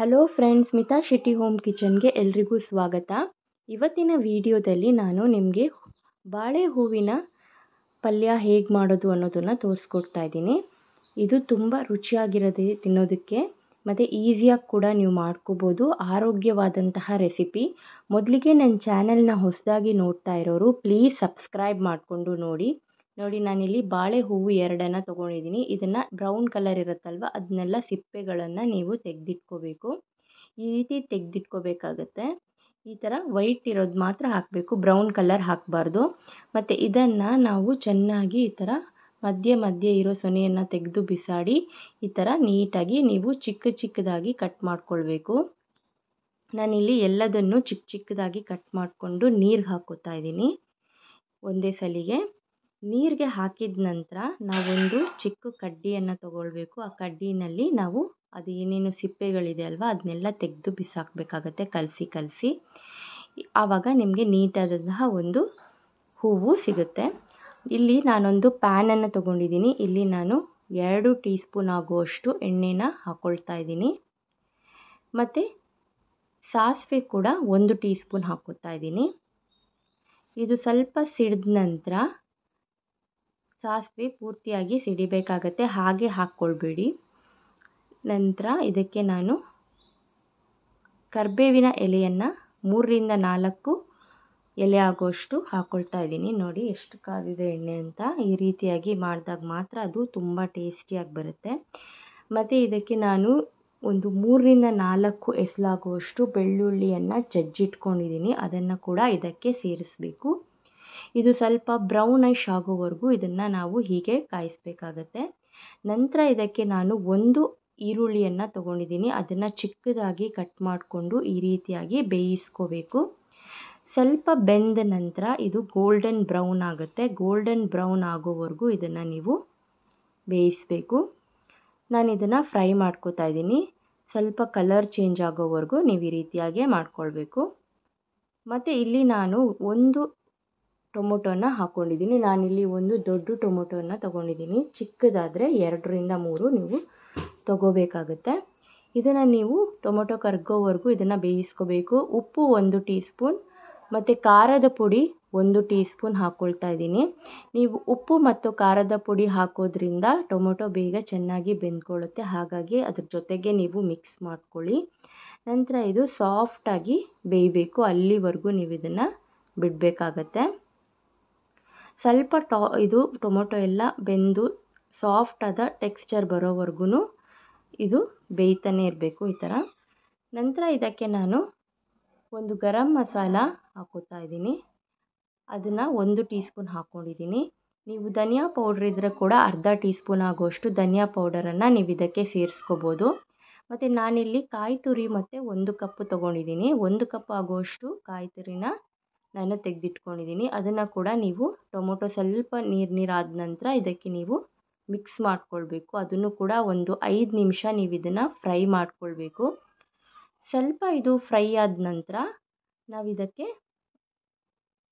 hello friends Mita Shetty home ಕಿಚನ್ಗೆ ಎಲ್ರಿಗೂ ಸ್ವಾಗತ ಇವತ್ತಿನ ವಿಡಿಯೋದಲ್ಲಿ ನಾನು ನಿಮಗೆ ಬಾಳೆ ಹೂವಿನ ಪಲ್ಯ ಹೇಗೆ ಮಾಡೋದು ಅನ್ನೋದನ್ನು ತೋರಿಸ್ಕೊಡ್ತಾ ಇದ್ದೀನಿ ಇದು ತುಂಬ ರುಚಿಯಾಗಿರೋದೆ ತಿನ್ನೋದಕ್ಕೆ ಮತ್ತು ಈಸಿಯಾಗಿ ಕೂಡ ನೀವು ಮಾಡ್ಕೋಬೋದು ಆರೋಗ್ಯವಾದಂತಹ ರೆಸಿಪಿ ಮೊದಲಿಗೆ ನನ್ನ ಚಾನೆಲ್ನ ಹೊಸದಾಗಿ ನೋಡ್ತಾ ಇರೋರು ಪ್ಲೀಸ್ ಸಬ್ಸ್ಕ್ರೈಬ್ ಮಾಡಿಕೊಂಡು ನೋಡಿ ನೋಡಿ ನಾನಿಲ್ಲಿ ಬಾಳೆ ಹೂವು ಎರಡನ್ನು ತೊಗೊಂಡಿದ್ದೀನಿ ಇದನ್ನು ಬ್ರೌನ್ ಕಲರ್ ಇರುತ್ತಲ್ವ ಅದನ್ನೆಲ್ಲ ಸಿಪ್ಪೆಗಳನ್ನು ನೀವು ತೆಗೆದಿಟ್ಕೋಬೇಕು ಈ ರೀತಿ ತೆಗೆದಿಟ್ಕೋಬೇಕಾಗತ್ತೆ ಈ ಥರ ವೈಟ್ ಇರೋದು ಮಾತ್ರ ಹಾಕಬೇಕು ಬ್ರೌನ್ ಕಲರ್ ಹಾಕಬಾರ್ದು ಮತ್ತು ಇದನ್ನು ನಾವು ಚೆನ್ನಾಗಿ ಈ ಥರ ಮಧ್ಯೆ ಮಧ್ಯೆ ಇರೋ ಸೊನೆಯನ್ನು ತೆಗೆದು ಬಿಸಾಡಿ ಈ ಥರ ನೀಟಾಗಿ ನೀವು ಚಿಕ್ಕ ಚಿಕ್ಕದಾಗಿ ಕಟ್ ಮಾಡ್ಕೊಳ್ಬೇಕು ನಾನಿಲ್ಲಿ ಎಲ್ಲದನ್ನು ಚಿಕ್ಕ ಚಿಕ್ಕದಾಗಿ ಕಟ್ ಮಾಡಿಕೊಂಡು ನೀರು ಹಾಕೋತಾ ಇದ್ದೀನಿ ಒಂದೇ ಸಲಿಗೆ ನೀರಿಗೆ ಹಾಕಿದ ನಂತರ ನಾವೊಂದು ಚಿಕ್ಕ ಕಡ್ಡಿಯನ್ನು ತಗೊಳ್ಬೇಕು ಆ ಕಡ್ಡಿನಲ್ಲಿ ನಾವು ಅದು ಏನೇನು ಸಿಪ್ಪೆಗಳಿದೆ ಅಲ್ವಾ ಅದನ್ನೆಲ್ಲ ತೆಗೆದು ಬಿಸಾಕಬೇಕಾಗತ್ತೆ ಕಲಸಿ ಕಲಸಿ ಆವಾಗ ನಿಮಗೆ ನೀಟಾದಂತಹ ಒಂದು ಹೂವು ಸಿಗುತ್ತೆ ಇಲ್ಲಿ ನಾನೊಂದು ಪ್ಯಾನನ್ನು ತೊಗೊಂಡಿದ್ದೀನಿ ಇಲ್ಲಿ ನಾನು ಎರಡು ಟೀ ಸ್ಪೂನ್ ಆಗುವಷ್ಟು ಎಣ್ಣೆನ ಹಾಕ್ಕೊಳ್ತಾ ಇದ್ದೀನಿ ಮತ್ತು ಸಾಸಿವೆ ಕೂಡ ಒಂದು ಟೀ ಸ್ಪೂನ್ ಹಾಕ್ಕೊತಾ ಇದ್ದೀನಿ ಇದು ಸ್ವಲ್ಪ ಸಿಡಿದ ನಂತರ ಸಾಸಿವೆ ಪೂರ್ತಿಯಾಗಿ ಸಿಡಿಬೇಕಾಗತ್ತೆ ಹಾಗೆ ಹಾಕ್ಕೊಳ್ಬೇಡಿ ನಂತರ ಇದಕ್ಕೆ ನಾನು ಕರ್ಬೇವಿನ ಎಲೆಯನ್ನು ಮೂರರಿಂದ ನಾಲ್ಕು ಎಲೆ ಆಗೋಷ್ಟು ಹಾಕ್ಕೊಳ್ತಾ ಇದ್ದೀನಿ ನೋಡಿ ಎಷ್ಟು ಕಾದಿದೆ ಎಣ್ಣೆ ಅಂತ ಈ ರೀತಿಯಾಗಿ ಮಾಡಿದಾಗ ಮಾತ್ರ ಅದು ತುಂಬ ಟೇಸ್ಟಿಯಾಗಿ ಬರುತ್ತೆ ಮತ್ತು ಇದಕ್ಕೆ ನಾನು ಒಂದು ಮೂರರಿಂದ ನಾಲ್ಕು ಎಸಲಾಗುವಷ್ಟು ಬೆಳ್ಳುಳ್ಳಿಯನ್ನು ಜಜ್ಜಿಟ್ಕೊಂಡಿದ್ದೀನಿ ಅದನ್ನು ಕೂಡ ಇದಕ್ಕೆ ಸೇರಿಸಬೇಕು ಇದು ಸ್ವಲ್ಪ ಬ್ರೌನಿಷ್ ಆಗೋವರೆಗೂ ಇದನ್ನು ನಾವು ಹೀಗೆ ಕಾಯಿಸ್ಬೇಕಾಗತ್ತೆ ನಂತರ ಇದಕ್ಕೆ ನಾನು ಒಂದು ಈರುಳ್ಳಿಯನ್ನು ತೊಗೊಂಡಿದ್ದೀನಿ ಅದನ್ನು ಚಿಕ್ಕದಾಗಿ ಕಟ್ ಮಾಡಿಕೊಂಡು ಈ ರೀತಿಯಾಗಿ ಬೇಯಿಸ್ಕೋಬೇಕು ಸ್ವಲ್ಪ ಬೆಂದ ನಂತರ ಇದು ಗೋಲ್ಡನ್ ಬ್ರೌನ್ ಆಗುತ್ತೆ ಗೋಲ್ಡನ್ ಬ್ರೌನ್ ಆಗೋವರೆಗೂ ಇದನ್ನು ನೀವು ಬೇಯಿಸಬೇಕು ನಾನು ಇದನ್ನು ಫ್ರೈ ಮಾಡ್ಕೋತಾ ಇದ್ದೀನಿ ಸ್ವಲ್ಪ ಕಲರ್ ಚೇಂಜ್ ಆಗೋವರೆಗೂ ನೀವು ಈ ರೀತಿಯಾಗೇ ಮಾಡ್ಕೊಳ್ಬೇಕು ಮತ್ತು ಇಲ್ಲಿ ನಾನು ಒಂದು ಟೊಮೊಟೊನ ಹಾಕ್ಕೊಂಡಿದ್ದೀನಿ ನಾನಿಲ್ಲಿ ಒಂದು ದೊಡ್ಡ ಟೊಮೊಟೊನ ತೊಗೊಂಡಿದ್ದೀನಿ ಚಿಕ್ಕದಾದರೆ ಎರಡರಿಂದ ಮೂರು ನೀವು ತಗೋಬೇಕಾಗುತ್ತೆ ಇದನ್ನು ನೀವು ಟೊಮೊಟೊ ಕರ್ಗೋವರೆಗೂ ಇದನ್ನು ಬೇಯಿಸ್ಕೋಬೇಕು ಉಪ್ಪು ಒಂದು ಟೀ ಸ್ಪೂನ್ ಮತ್ತು ಖಾರದ ಪುಡಿ ಒಂದು ಟೀ ಸ್ಪೂನ್ ಹಾಕ್ಕೊಳ್ತಾ ಇದ್ದೀನಿ ನೀವು ಉಪ್ಪು ಮತ್ತು ಖಾರದ ಪುಡಿ ಹಾಕೋದ್ರಿಂದ ಟೊಮೊಟೊ ಬೇಗ ಚೆನ್ನಾಗಿ ಬೆಂದ್ಕೊಳ್ಳುತ್ತೆ ಹಾಗಾಗಿ ಅದ್ರ ಜೊತೆಗೆ ನೀವು ಮಿಕ್ಸ್ ಮಾಡ್ಕೊಳ್ಳಿ ನಂತರ ಇದು ಸಾಫ್ಟಾಗಿ ಬೇಯಬೇಕು ಅಲ್ಲಿವರೆಗೂ ನೀವು ಇದನ್ನು ಬಿಡಬೇಕಾಗತ್ತೆ ಸ್ವಲ್ಪ ಟೊ ಇದು ಟೊಮೊಟೊ ಎಲ್ಲ ಬೆಂದು ಸಾಫ್ಟಾದ ಟೆಕ್ಸ್ಚರ್ ಬರೋವರೆಗೂ ಇದು ಬೇಯ್ತಾನೆ ಇರಬೇಕು ಈ ಥರ ನಂತರ ಇದಕ್ಕೆ ನಾನು ಒಂದು ಗರಂ ಮಸಾಲ ಹಾಕೋತಾ ಇದ್ದೀನಿ ಅದನ್ನು ಒಂದು ಟೀ ಸ್ಪೂನ್ ಹಾಕ್ಕೊಂಡಿದ್ದೀನಿ ನೀವು ಧನಿಯಾ ಪೌಡ್ರ್ ಇದ್ದರೆ ಕೂಡ ಅರ್ಧ ಟೀ ಸ್ಪೂನ್ ಆಗೋಷ್ಟು ಧನಿಯಾ ಪೌಡರನ್ನು ನೀವು ಇದಕ್ಕೆ ಸೇರಿಸ್ಕೋಬೋದು ಮತ್ತು ನಾನಿಲ್ಲಿ ಕಾಯಿ ತುರಿ ಮತ್ತು ಒಂದು ಕಪ್ಪು ತೊಗೊಂಡಿದ್ದೀನಿ ಒಂದು ಕಪ್ ಆಗೋಷ್ಟು ಕಾಯಿ ತುರಿನ ನಾನು ತೆಗೆದಿಟ್ಕೊಂಡಿದ್ದೀನಿ ಅದನ್ನು ಕೂಡ ನೀವು ಟೊಮೊಟೊ ಸ್ವಲ್ಪ ನೀರು ನೀರು ಆದ ನಂತರ ಇದಕ್ಕೆ ನೀವು ಮಿಕ್ಸ್ ಮಾಡಿಕೊಳ್ಬೇಕು ಅದನ್ನು ಕೂಡ ಒಂದು ಐದು ನಿಮಿಷ ನೀವು ಇದನ್ನು ಫ್ರೈ ಮಾಡಿಕೊಳ್ಬೇಕು ಸ್ವಲ್ಪ ಇದು ಫ್ರೈ ಆದ ನಂತರ ನಾವು ಇದಕ್ಕೆ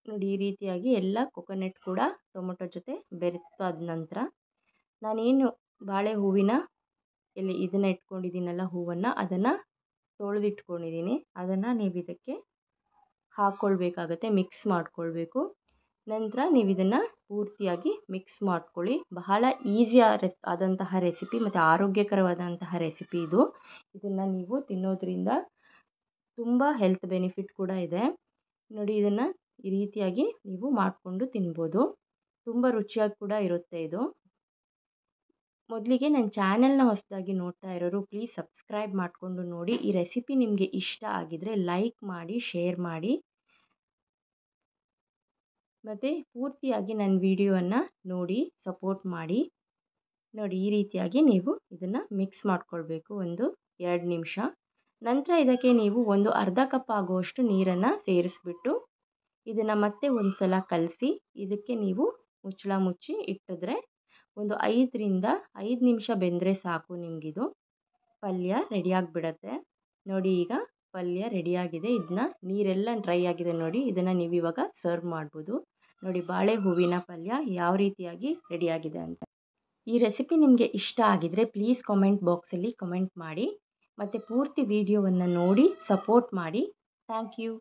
ನೋಡಿ ಈ ರೀತಿಯಾಗಿ ಎಲ್ಲ ಕೊಕೊನೆಟ್ ಕೂಡ ಟೊಮೊಟೊ ಜೊತೆ ಬೆರೆತಾದ ನಂತರ ನಾನೇನು ಬಾಳೆ ಹೂವಿನ ಎಲ್ಲಿ ಇದನ್ನು ಇಟ್ಕೊಂಡಿದ್ದೀನಲ್ಲ ಹೂವನ್ನು ಅದನ್ನು ತೊಳೆದಿಟ್ಕೊಂಡಿದ್ದೀನಿ ಅದನ್ನು ನೀವು ಇದಕ್ಕೆ ಹಾಕ್ಕೊಳ್ಬೇಕಾಗತ್ತೆ ಮಿಕ್ಸ್ ಮಾಡ್ಕೊಳ್ಬೇಕು ನಂತರ ನೀವು ಇದನ್ನು ಪೂರ್ತಿಯಾಗಿ ಮಿಕ್ಸ್ ಮಾಡ್ಕೊಳ್ಳಿ ಬಹಳ ಈಸಿ ಆದಂತಹ ರೆಸಿಪಿ ಮತ್ತು ಆರೋಗ್ಯಕರವಾದಂತಹ ರೆಸಿಪಿ ಇದು ಇದನ್ನು ನೀವು ತಿನ್ನೋದ್ರಿಂದ ತುಂಬ ಹೆಲ್ತ್ ಬೆನಿಫಿಟ್ ಕೂಡ ಇದೆ ನೋಡಿ ಇದನ್ನು ಈ ರೀತಿಯಾಗಿ ನೀವು ಮಾಡಿಕೊಂಡು ತಿನ್ಬೋದು ತುಂಬ ರುಚಿಯಾಗಿ ಕೂಡ ಇರುತ್ತೆ ಇದು ಮೊದಲಿಗೆ ನನ್ನ ಚಾನೆಲ್ನ ಹೊಸದಾಗಿ ನೋಡ್ತಾ ಇರೋರು ಪ್ಲೀಸ್ ಸಬ್ಸ್ಕ್ರೈಬ್ ಮಾಡಿಕೊಂಡು ನೋಡಿ ಈ ರೆಸಿಪಿ ನಿಮಗೆ ಇಷ್ಟ ಆಗಿದರೆ ಲೈಕ್ ಮಾಡಿ ಶೇರ್ ಮಾಡಿ ಮತ್ತು ಪೂರ್ತಿಯಾಗಿ ನನ್ನ ವೀಡಿಯೋವನ್ನು ನೋಡಿ ಸಪೋರ್ಟ್ ಮಾಡಿ ನೋಡಿ ಈ ರೀತಿಯಾಗಿ ನೀವು ಇದನ್ನು ಮಿಕ್ಸ್ ಮಾಡಿಕೊಳ್ಬೇಕು ಒಂದು ಎರಡು ನಿಮಿಷ ನಂತರ ಇದಕ್ಕೆ ನೀವು ಒಂದು ಅರ್ಧ ಕಪ್ ಆಗುವಷ್ಟು ನೀರನ್ನು ಸೇರಿಸ್ಬಿಟ್ಟು ಇದನ್ನು ಮತ್ತೆ ಒಂದು ಸಲ ಕಲಸಿ ಇದಕ್ಕೆ ನೀವು ಮುಚ್ಚಳ ಮುಚ್ಚಿ ಇಟ್ಟಿದ್ರೆ ಒಂದು ಐದರಿಂದ ಐದು ನಿಮಿಷ ಬೆಂದರೆ ಸಾಕು ನಿಮಗಿದು ಪಲ್ಯ ರೆಡಿಯಾಗಿಬಿಡತ್ತೆ ನೋಡಿ ಈಗ ಪಲ್ಯ ರೆಡಿಯಾಗಿದೆ ಇದನ್ನ ನೀರೆಲ್ಲ ಡ್ರೈ ಆಗಿದೆ ನೋಡಿ ಇದನ್ನು ನೀವು ಇವಾಗ ಸರ್ವ್ ಮಾಡ್ಬೋದು ನೋಡಿ ಬಾಳೆ ಹೂವಿನ ಪಲ್ಯ ಯಾವ ರೀತಿಯಾಗಿ ರೆಡಿಯಾಗಿದೆ ಅಂತ ಈ ರೆಸಿಪಿ ನಿಮಗೆ ಇಷ್ಟ ಆಗಿದರೆ ಪ್ಲೀಸ್ ಕಾಮೆಂಟ್ ಬಾಕ್ಸಲ್ಲಿ ಕಮೆಂಟ್ ಮಾಡಿ ಮತ್ತು ಪೂರ್ತಿ ವೀಡಿಯೋವನ್ನು ನೋಡಿ ಸಪೋರ್ಟ್ ಮಾಡಿ ಥ್ಯಾಂಕ್ ಯು